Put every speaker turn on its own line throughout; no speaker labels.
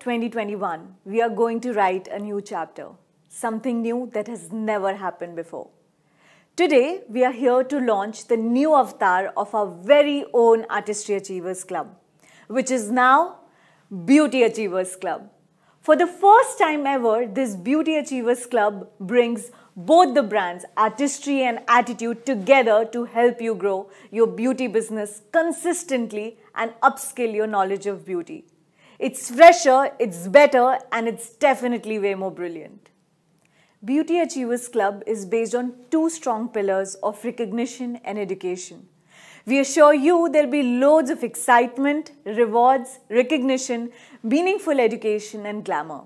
2021, we are going to write a new chapter, something new that has never happened before. Today, we are here to launch the new avatar of our very own Artistry Achievers Club, which is now Beauty Achievers Club. For the first time ever, this Beauty Achievers Club brings both the brands, artistry and attitude, together to help you grow your beauty business consistently and upscale your knowledge of beauty. It's fresher, it's better, and it's definitely way more brilliant. Beauty Achievers Club is based on two strong pillars of recognition and education. We assure you there'll be loads of excitement, rewards, recognition, meaningful education, and glamour.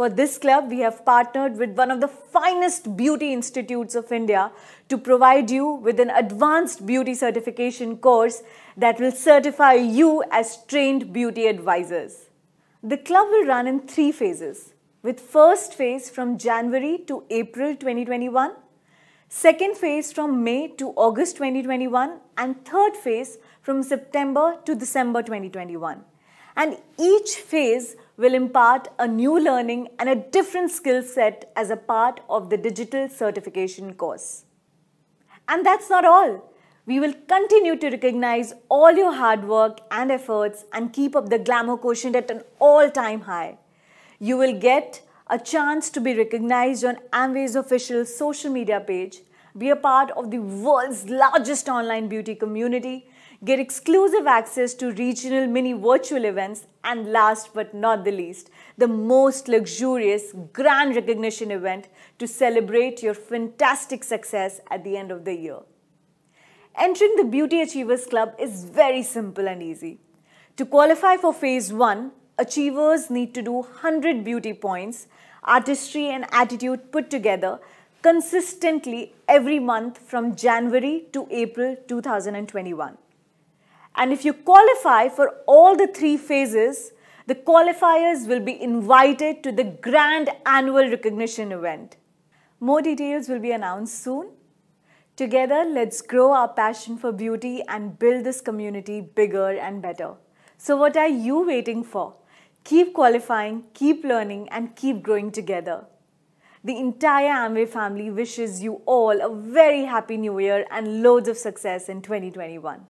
For this club, we have partnered with one of the finest beauty institutes of India to provide you with an advanced beauty certification course that will certify you as trained beauty advisors. The club will run in three phases, with first phase from January to April 2021, second phase from May to August 2021 and third phase from September to December 2021. And each phase will impart a new learning and a different skill set as a part of the digital certification course. And that's not all. We will continue to recognize all your hard work and efforts and keep up the glamour quotient at an all-time high. You will get a chance to be recognized on Amway's official social media page be a part of the world's largest online beauty community. Get exclusive access to regional mini virtual events. And last but not the least, the most luxurious grand recognition event to celebrate your fantastic success at the end of the year. Entering the Beauty Achievers Club is very simple and easy. To qualify for phase 1, achievers need to do 100 beauty points, artistry and attitude put together consistently every month from January to April 2021. And if you qualify for all the three phases, the qualifiers will be invited to the grand annual recognition event. More details will be announced soon. Together, let's grow our passion for beauty and build this community bigger and better. So what are you waiting for? Keep qualifying, keep learning and keep growing together. The entire Amway family wishes you all a very happy new year and loads of success in 2021.